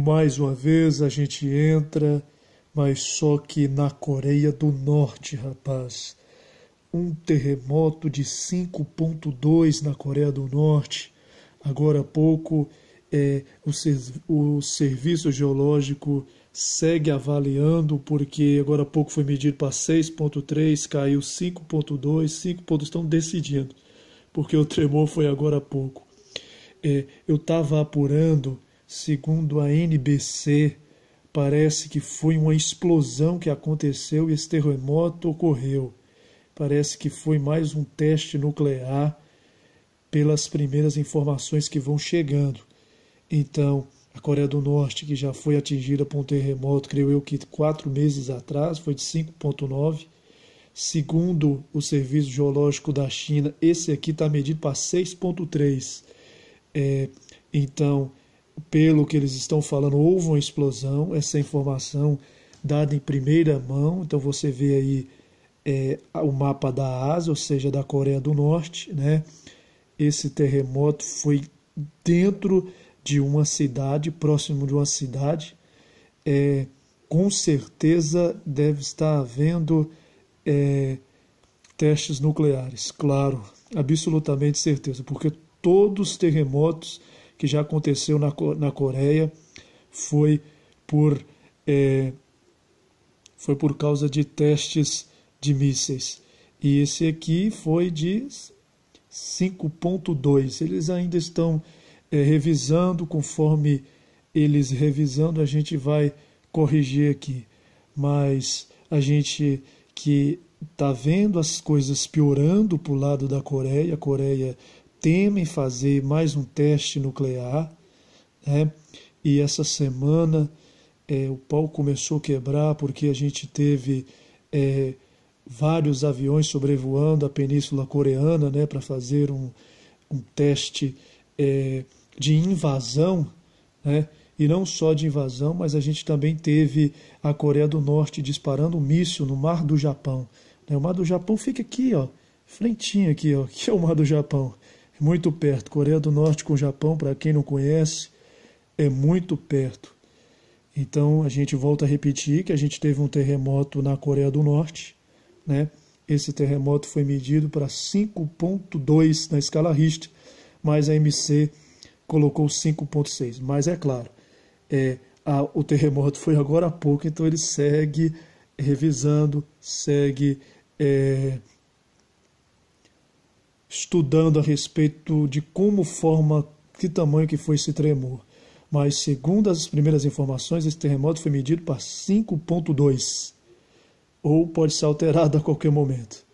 Mais uma vez a gente entra, mas só que na Coreia do Norte, rapaz. Um terremoto de 5.2 na Coreia do Norte. Agora há pouco, é, o, o Serviço Geológico segue avaliando, porque agora há pouco foi medido para 6.3, caiu 5.2, 5.2, estão decidindo, porque o tremor foi agora há pouco. É, eu estava apurando Segundo a NBC, parece que foi uma explosão que aconteceu e esse terremoto ocorreu. Parece que foi mais um teste nuclear, pelas primeiras informações que vão chegando. Então, a Coreia do Norte, que já foi atingida por um terremoto, creio eu que quatro meses atrás, foi de 5,9. Segundo o Serviço Geológico da China, esse aqui está medido para 6,3. É, então, pelo que eles estão falando, houve uma explosão. Essa informação dada em primeira mão. Então você vê aí é, o mapa da Ásia, ou seja, da Coreia do Norte. Né? Esse terremoto foi dentro de uma cidade, próximo de uma cidade. É, com certeza deve estar havendo é, testes nucleares, claro, absolutamente certeza, porque todos os terremotos que já aconteceu na, na Coreia foi por, é, foi por causa de testes de mísseis. E esse aqui foi de 5.2. Eles ainda estão é, revisando, conforme eles revisando, a gente vai corrigir aqui. Mas a gente que está vendo as coisas piorando para o lado da Coreia, a Coreia temem fazer mais um teste nuclear, né? E essa semana é, o pau começou a quebrar porque a gente teve é, vários aviões sobrevoando a Península Coreana, né? Para fazer um, um teste é, de invasão, né? E não só de invasão, mas a gente também teve a Coreia do Norte disparando um míssil no Mar do Japão. Né, o Mar do Japão fica aqui, ó, frentinho aqui, ó, que é o Mar do Japão muito perto. Coreia do Norte com o Japão, para quem não conhece, é muito perto. Então a gente volta a repetir que a gente teve um terremoto na Coreia do Norte, né? Esse terremoto foi medido para 5.2 na escala Richter, mas a MC colocou 5.6. Mas é claro, é, a, o terremoto foi agora há pouco, então ele segue revisando, segue é, estudando a respeito de como forma, que tamanho que foi esse tremor. Mas, segundo as primeiras informações, esse terremoto foi medido para 5.2, ou pode ser alterado a qualquer momento.